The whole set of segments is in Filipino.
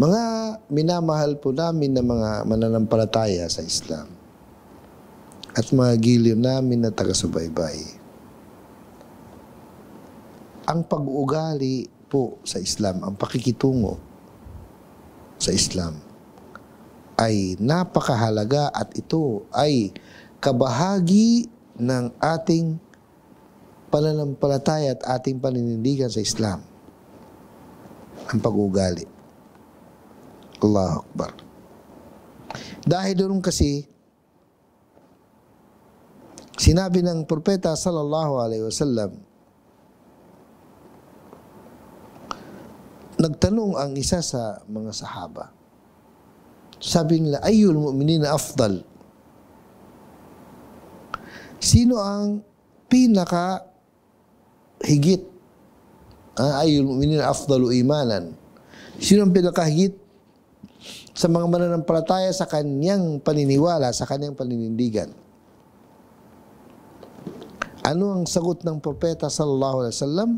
Mga minamahal po namin na mga mananampalataya sa Islam at mga giliw namin na taga-subaybay. Ang pag-uugali po sa Islam, ang pakikitungo sa Islam ay napakahalaga at ito ay kabahagi ng ating pananampalataya at ating paninindigan sa Islam. Ang pag-uugali. Allahu Akbar. Dahil doon kasi, sinabi ng propeta sallallahu alaihi wasallam, nagtanong ang isa sa mga sahaba. Sabi nila, ayyul mu'minina afdal. Sino ang pinaka higit? Ah, ayyul mu'minina afdalu imanan. Sino ang pinaka higit sa mga mananampalataya sa kanyang paniniwala, sa kanyang paninindigan. Ano ang sagot ng propeta sallallahu alaihi wasallam?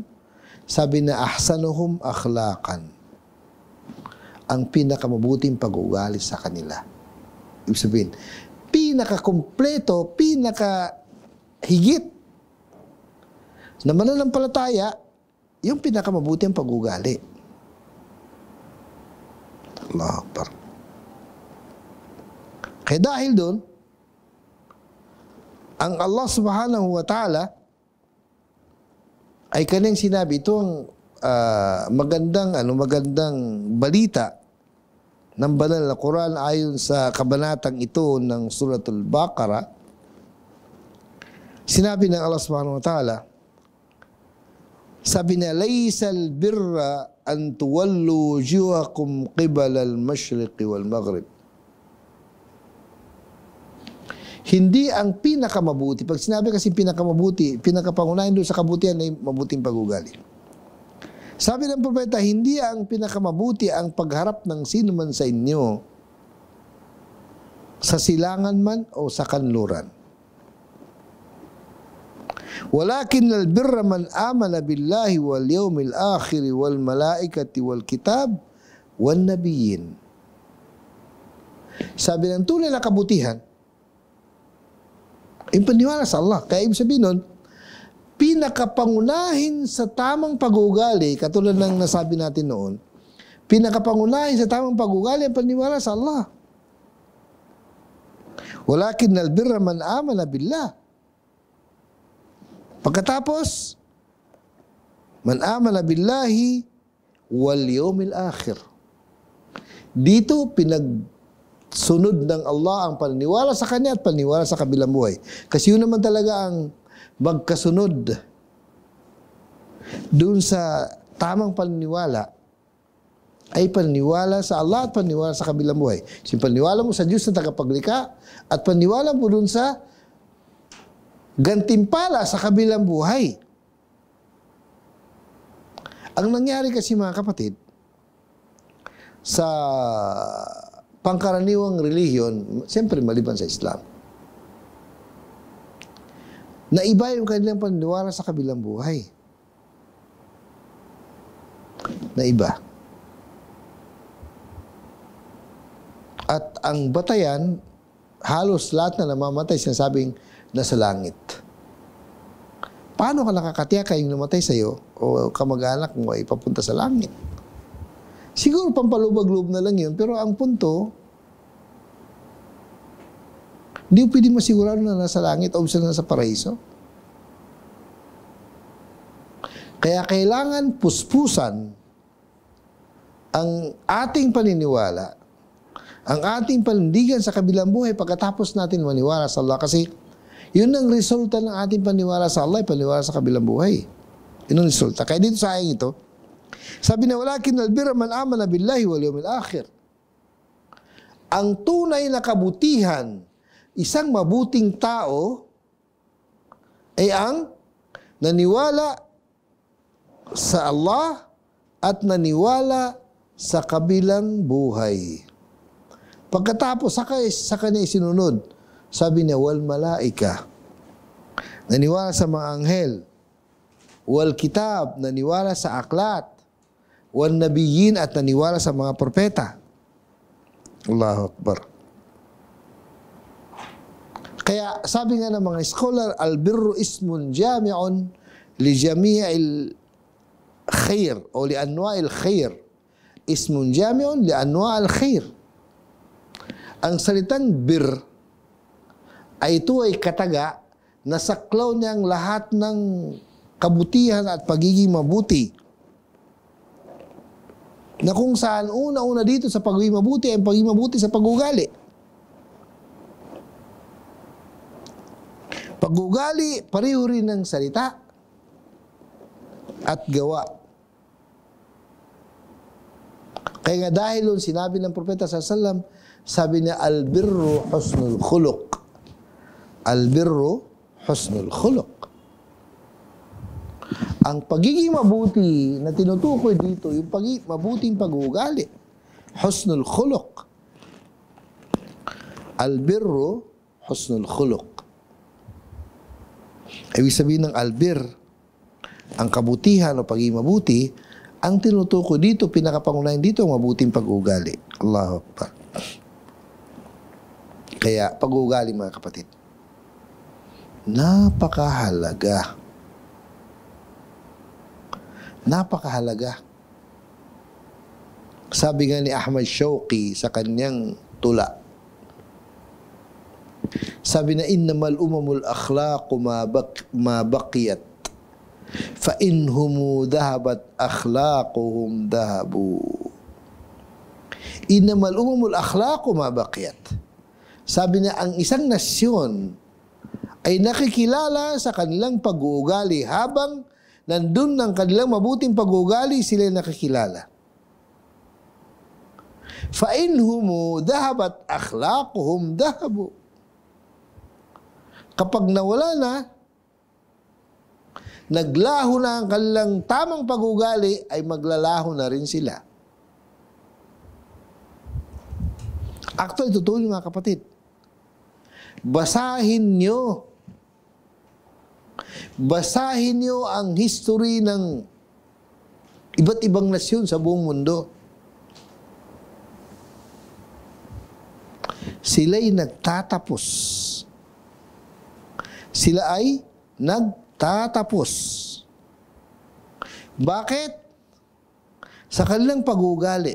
Sabi na ahsanuhum akhlaqan. Ang pinakamabuting pag-uugali sa kanila. Ibig sabihin, pinakakumpleto, pinaka higit na mananampalataya, yung pinakamabuting pag uugali Allah Akbar. Kaya dahil doon, ang Allah subhanahu wa ta'ala ay kanyang sinabi, ito ang uh, ah, magandang, ano, magandang balita ng banal na Quran ayon sa kabanatang ito ng Suratul Baqara, sinabi ng Allah subhanahu wa ta'ala, sabi na, Laysal birra an tuwallu juhakum qibala al-mashriqi wal-maghrib. Hindi ang pinakamabuti. Pag sinabi kasi pinakamabuti, pinakapangunahin doon sa kabutihan ay mabuting pag-ugali. Sabi ng propeta, hindi ang pinakamabuti ang pagharap ng sino man sa inyo sa silangan man o sa kanluran. Walakin albirra man amana billahi wal yawmil akhir wal malaikati wal kitab wan nabiyin. Sabi ng tunay na kabutihan, yung paniwala sa Allah. Kaya ibig sabihin nun, pinakapangunahin sa tamang pag-uugali, katulad ng nasabi natin noon, pinakapangunahin sa tamang pag-uugali ang paniwala sa Allah. Walakin nalbirra man amana billah. Pagkatapos, man amana billahi wal yawmil akhir. Dito pinag sunod ng Allah ang paniniwala sa Kanya at paniniwala sa kabilang buhay. Kasi yun naman talaga ang magkasunod dun sa tamang paniniwala ay paniniwala sa Allah at paniniwala sa kabilang buhay. So, paniniwala mo sa Diyos na tagapaglikha at paniniwala mo dun sa gantimpala sa kabilang buhay. Ang nangyari kasi mga kapatid, sa pangkaraniwang reliyon, siyempre maliban sa Islam. Naiba yung kanilang paniniwala sa kabilang buhay. Naiba. At ang batayan, halos lahat na namamatay sinasabing nasa langit. Paano ka nakakatiyak kayong namatay sa'yo o kamag-anak mo ay papunta sa langit? Siguro pampalubag-loob na lang yun, pero ang punto, hindi mo pwede masigurado na nasa langit o na sa paraiso. Kaya kailangan puspusan ang ating paniniwala, ang ating panindigan sa kabilang buhay pagkatapos natin maniwala sa Allah. Kasi yun ang resulta ng ating paniwala sa Allah, eh, paniwala sa kabilang buhay. Yun ang resulta. Kaya dito sa ayang ito, sabi na, walakin albira man amana billahi wal yawmil akhir. Ang tunay na kabutihan, isang mabuting tao, ay ang naniwala sa Allah at naniwala sa kabilang buhay. Pagkatapos, saka, sa kanya isinunod, sabi niya, wal malaika. Naniwala sa mga anghel. Wal kitab, naniwala sa aklat wan nabiyyin at naniwala sa mga propeta. Allahu Akbar. Kaya sabi nga ng mga scholar, al-birru ismun jami'un li jami'il khair o li anwa'il khair. Ismun jami'un li anwa'il khair. Ang salitang bir ay ito ay kataga na saklaw niyang lahat ng kabutihan at pagiging mabuti na kung saan una-una dito sa pagiging mabuti ay pagiging mabuti sa pagugali. Pagugali, pareho rin ng salita at gawa. Kaya nga dahil nun sinabi ng propeta sa salam, sabi niya, albirru husnul khuluq. Albirru husnul khuluq. Ang pagiging mabuti na tinutukoy dito, yung pag mabuting pag-uugali. Husnul khuluq. Albirro, husnul khuluq. Ibig sabihin ng albir, ang kabutihan o pagiging mabuti, ang tinutukoy dito, pinakapangunayan dito, ang mabuting pag-uugali. Allahu Akbar. Kaya, pag-uugali mga kapatid, napakahalaga Napakahalaga. Sabi nga ni Ahmad Shawqi sa kanyang tula, sabi na innamal umamul akhlaqu ma, bak, ma baqiyat fa inhum dhahabat akhlaquhum dhahabu innamal umamul akhlaqu ma baqiyat sabi na ang isang nasyon ay nakikilala sa kanilang pag-uugali habang nandun ng kanilang mabuting pag-ugali sila nakakilala. Fa'in humu dahabat akhlaquhum dahabu. Kapag nawala na, naglaho na ang kanilang tamang pag-ugali, ay maglalaho na rin sila. Actually, totoo yung mga kapatid. Basahin nyo Basahin niyo ang history ng iba't ibang nasyon sa buong mundo. Sila'y nagtatapos. Sila ay nagtatapos. Bakit? Sa kanilang pag pagugali.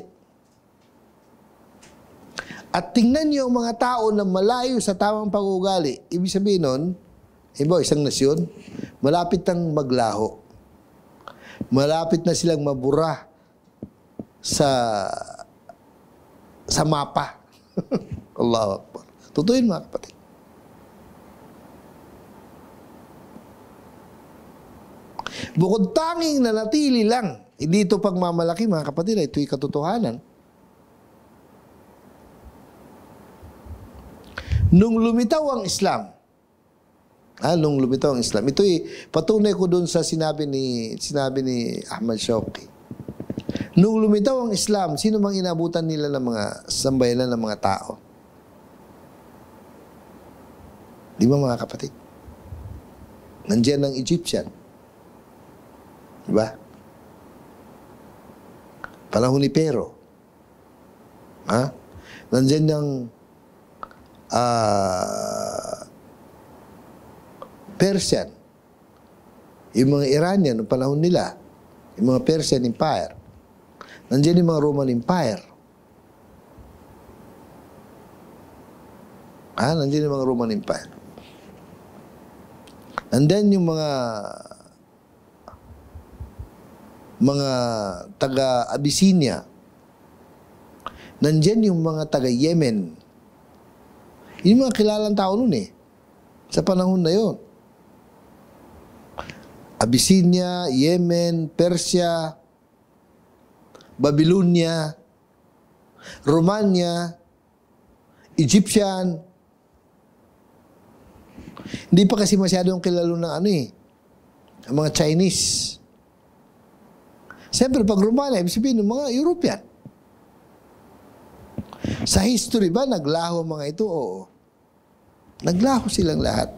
At tingnan niyo ang mga tao na malayo sa tamang pag pagugali. Ibig sabihin nun, iba isang nasyon, malapit nang maglaho. Malapit na silang mabura sa sa mapa. Allahu Akbar. Totoo yun mga kapatid. Bukod tanging nanatili lang, hindi ito pagmamalaki mga kapatid, ito'y katotohanan. Nung lumitaw ang Islam, lalong ah, lumitaw ang Islam. Ito'y patunay ko doon sa sinabi ni, sinabi ni Ahmad Shawki. Nung lumitaw ang Islam, sino mang inabutan nila ng mga sambayanan ng mga tao? Di ba mga kapatid? Nandiyan ang Egyptian. Di ba? Panahon ni Pero. Ha? Nandiyan ng uh, ah, Persian, yung mga Iranian noong panahon nila, yung mga Persian Empire, nandiyan yung mga Roman Empire. Ah, nandiyan yung mga Roman Empire. And then yung mga mga taga Abyssinia. Nandiyan yung mga taga Yemen. Yung mga kilalang tao nun eh. Sa panahon na yon. Abyssinia, Yemen, Persia, Babylonia, Romania, Egyptian. Hindi pa kasi masyadong kilalo ng ano eh, ang mga Chinese. Siyempre, pag Romana, ibig sabihin ng mga European. Sa history ba, naglaho mga ito? Oo. Naglaho silang lahat.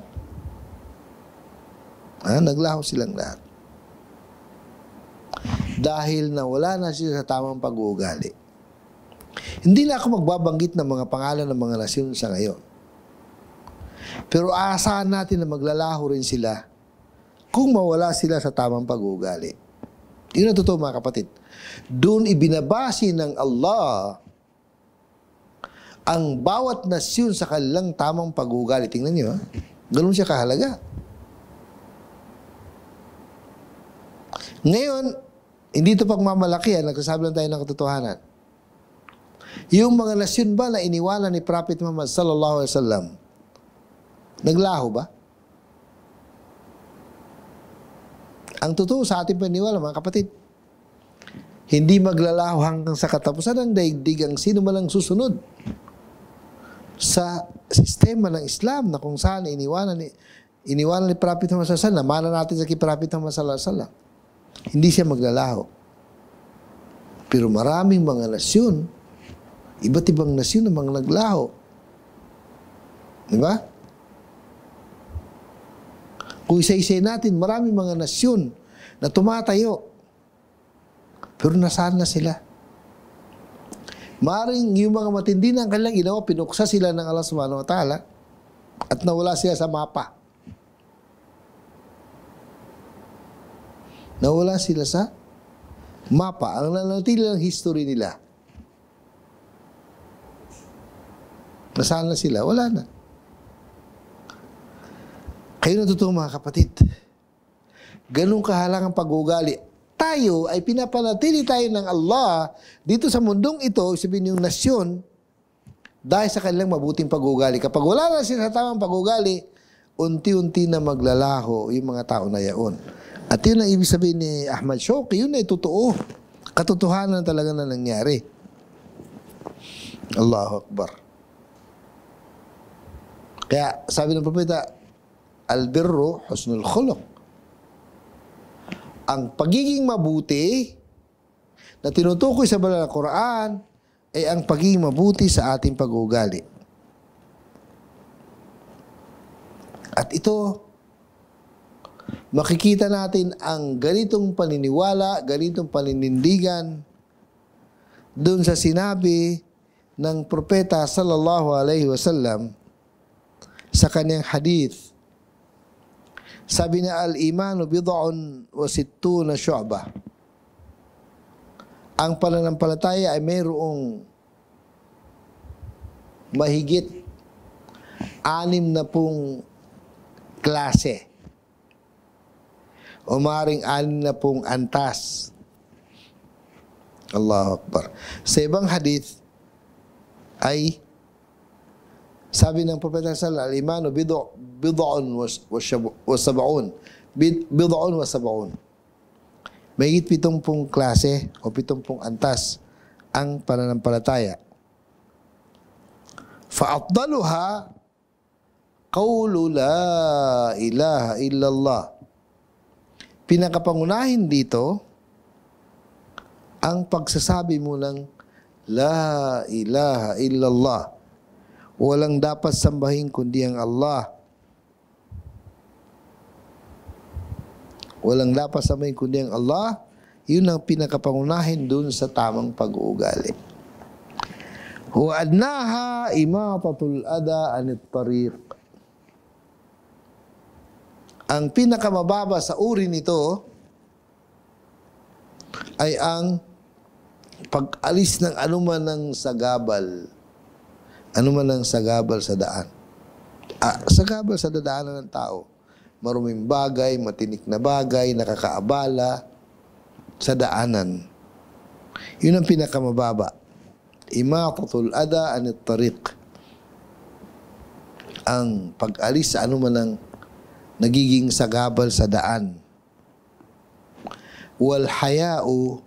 Ha? Naglaho silang lahat. Dahil nawala na sila sa tamang pag-uugali. Hindi na ako magbabanggit ng mga pangalan ng mga nasyon sa ngayon. Pero aasahan natin na maglalaho rin sila kung mawala sila sa tamang pag-uugali. Yun ang totoo mga kapatid. Doon ibinabasi ng Allah ang bawat nasyon sa kanilang tamang pag-uugali. Tingnan nyo ha. Ganun siya kahalaga. Ngayon, hindi ito pagmamalaki, ah. nagsasabi lang tayo ng katotohanan. Yung mga nasyon ba na iniwala ni Prophet Muhammad sallallahu alaihi wasallam, naglaho ba? Ang totoo sa ating paniwala, mga kapatid, hindi maglalaho hanggang sa katapusan ng daigdig ang sino man ang susunod sa sistema ng Islam na kung saan iniwala ni, iniwala ni Prophet Muhammad sallallahu alaihi wasallam, namana natin sa kay Prophet Muhammad sallallahu alaihi wasallam. Hindi siya maglalaho. Pero maraming mga nasyon, iba't ibang nasyon ang mga naglaho. Di ba? Kung isa-isa natin, maraming mga nasyon na tumatayo. Pero nasaan na sila? Maring yung mga matindi ng kanilang ginawa, pinuksa sila ng Allah subhanahu wa ta'ala at nawala sila sa mapa. Nawala sila sa mapa. Ang nanatili ng history nila. Nasaan na sila? Wala na. Kayo na totoo mga kapatid. Ganun kahalang ang pag-uugali. Tayo ay pinapanatili tayo ng Allah dito sa mundong ito, sabihin yung nasyon, dahil sa kanilang mabuting pag-uugali. Kapag wala na sila sa tamang pag-uugali, unti-unti na maglalaho yung mga tao na yaon. At yun ang ibig sabihin ni Ahmad Shoki, yun ay totoo. Katotohanan talaga na nangyari. Allahu Akbar. Kaya sabi ng propeta, albirro husnul khuluq. Ang pagiging mabuti na tinutukoy sa banal na Quran ay ang pagiging mabuti sa ating pag-uugali. At ito, makikita natin ang ganitong paniniwala, ganitong paninindigan doon sa sinabi ng propeta sallallahu alaihi wasallam sa kanyang hadith. Sabi niya, al-imanu bid'un wa sittuna syu'ba. Ang pananampalataya ay mayroong mahigit anim na pong klase. Umaring alin na pong antas. Allahu Akbar. Sa ibang hadith ay sabi ng Propeta sallallahu alaihi wasallam, bid'un wa sab'un. Bid'un wa sab'un. Mayigit pitumpung klase o pitumpung antas ang pananampalataya. Fa'afdaluha Qawlu la ilaha illallah. Pinakapangunahin dito, ang pagsasabi mo lang, La ilaha illallah. Walang dapat sambahin kundi ang Allah. Walang dapat sambahin kundi ang Allah. Yun ang pinakapangunahin dun sa tamang pag-uugali. Huadnaha imatatul ada anit tariq. Ang pinakamababa sa uri nito ay ang pag-alis ng anuman ng sagabal. Anuman ng sagabal sa daan. Ah, sagabal sa dadaanan ng tao. Maruming bagay, matinik na bagay, nakakaabala sa daanan. Yun ang pinakamababa. Imatatul ada anit tariq. Ang pag-alis sa anuman ng nagiging sagabal sa daan. Wal haya'u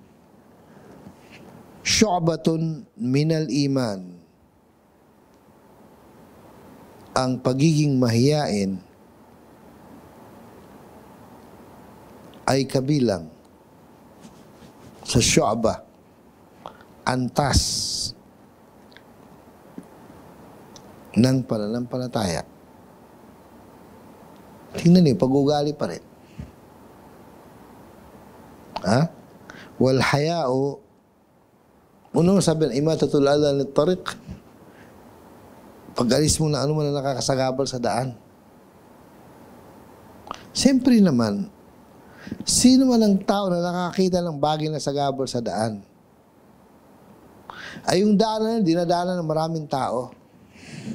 syu'batun minal iman. Ang pagiging mahiyain ay kabilang sa syu'ba, antas ng pananampalataya. Tingnan niyo, pag-ugali pa rin. Ha? Wal hayao, unang sabi na, imatatul ala ni tarik, pag-alis mo na ano man na nakakasagabal sa daan. Siyempre naman, sino man ang tao na nakakita ng bagay na sagabal sa daan? Ay yung daan na dinadaanan ng maraming tao.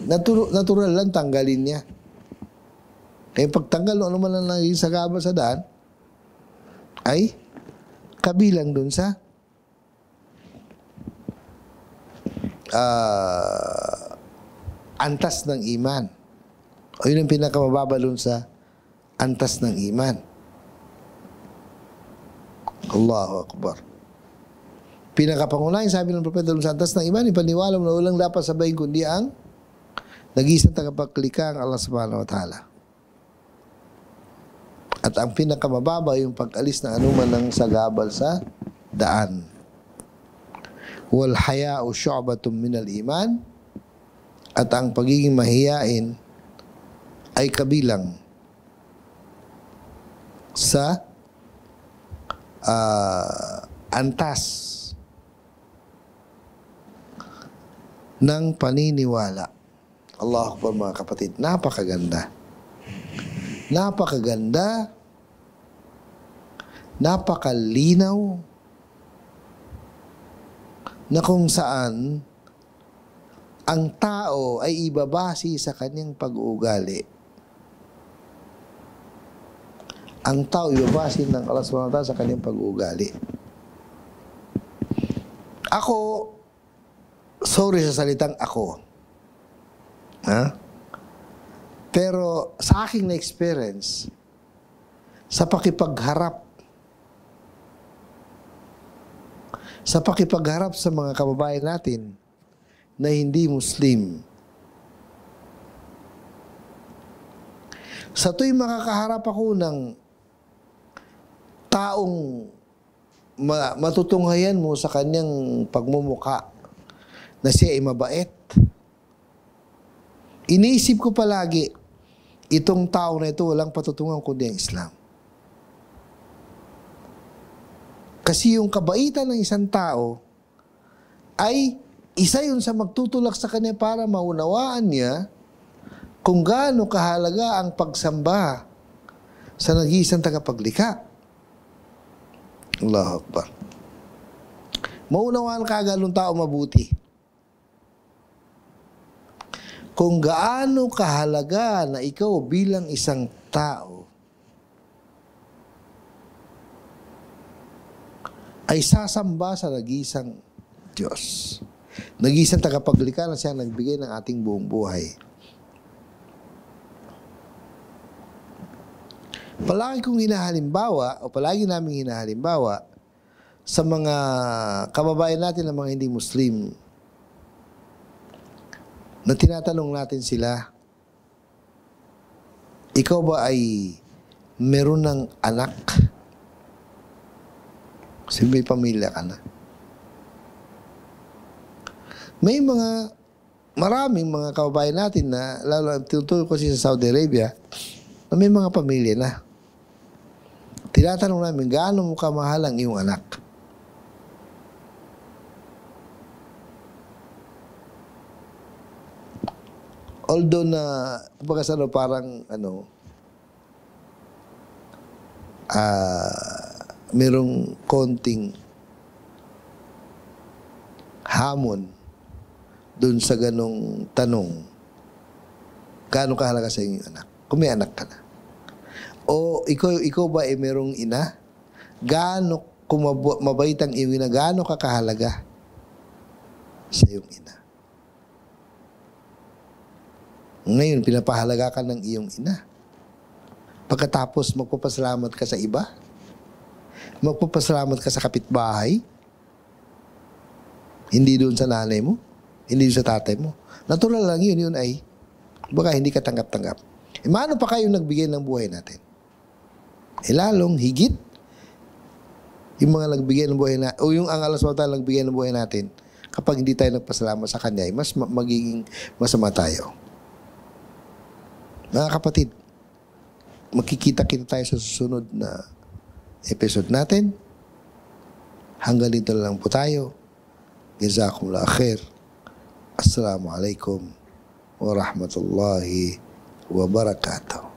Natural, natural lang tanggalin niya. Eh pagtanggal o ano man lang naging sagabal sa daan, ay kabilang dun sa uh, antas ng iman. O yun ang pinakamababa dun sa antas ng iman. Allahu Akbar. Pinakapangunahin, sabi ng Propeta sa antas ng iman, ipaniwala mo na walang dapat sabayin kundi ang nag-iisang tagapaglikha ang Allah subhanahu wa ta'ala. At ang pinakamababa yung pag-alis ng anuman ng sagabal sa daan. Wal haya'u syu'batun minal iman. At ang pagiging mahiyain ay kabilang sa uh, antas ng paniniwala. Allah Akbar mga kapatid, napakaganda. Napakaganda napakalinaw na kung saan ang tao ay ibabasi sa kanyang pag-uugali. Ang tao ibabasi ng Allah subhanahu sa kanyang pag-uugali. Ako, sorry sa salitang ako. Ha? Pero sa aking na-experience, sa pakipagharap sa pakipagharap sa mga kababayan natin na hindi Muslim. Sa tuwing makakaharap ako ng taong matutunghayan mo sa kanyang pagmumuka na siya ay mabait, iniisip ko palagi, itong tao na ito walang patutungan kundi ang Islam. Kasi yung kabaitan ng isang tao ay isa yun sa magtutulak sa kanya para maunawaan niya kung gaano kahalaga ang pagsamba sa nag-iisang tagapaglikha. Allahu Akbar. Maunawaan ka agad ng tao mabuti. Kung gaano kahalaga na ikaw bilang isang tao ay sasamba sa nagisang Diyos. Nagisang tagapaglikha na siya nagbigay ng ating buong buhay. Palagi kong hinahalimbawa o palagi namin hinahalimbawa sa mga kababayan natin na mga hindi Muslim na tinatanong natin sila, ikaw ba ay meron ng anak? Kasi may pamilya ka na. May mga, maraming mga kababayan natin na, lalo ang tinutuloy ko sa Saudi Arabia, na may mga pamilya na. Tinatanong namin, gaano mo kamahal ang iyong anak? Although na, kumbaga sa ano, parang, ano, ah, uh, merong konting hamon dun sa ganong tanong, gaano kahalaga sa inyong anak? Kung may anak ka na. O ikaw, ikaw ba ay eh, merong ina? Gaano, kung mabait ang iyong ina, gaano ka kahalaga sa iyong ina? Ngayon, pinapahalaga ka ng iyong ina. Pagkatapos, magpapasalamat ka sa iba. Magpapasalamat ka sa kapitbahay. Hindi doon sa nanay mo. Hindi doon sa tatay mo. Natural lang yun, yun ay baka hindi ka tanggap-tanggap. E maano pa kayo nagbigay ng buhay natin? E lalong higit yung mga nagbigay ng buhay natin, o yung ang Allah SWT nagbigay ng buhay natin kapag hindi tayo nagpasalamat sa Kanya ay eh, mas magiging masama tayo. Mga kapatid, makikita kita tayo sa susunod na episode natin. Hanggang dito lang po tayo. Jazakumullah khair. Assalamualaikum warahmatullahi wabarakatuh.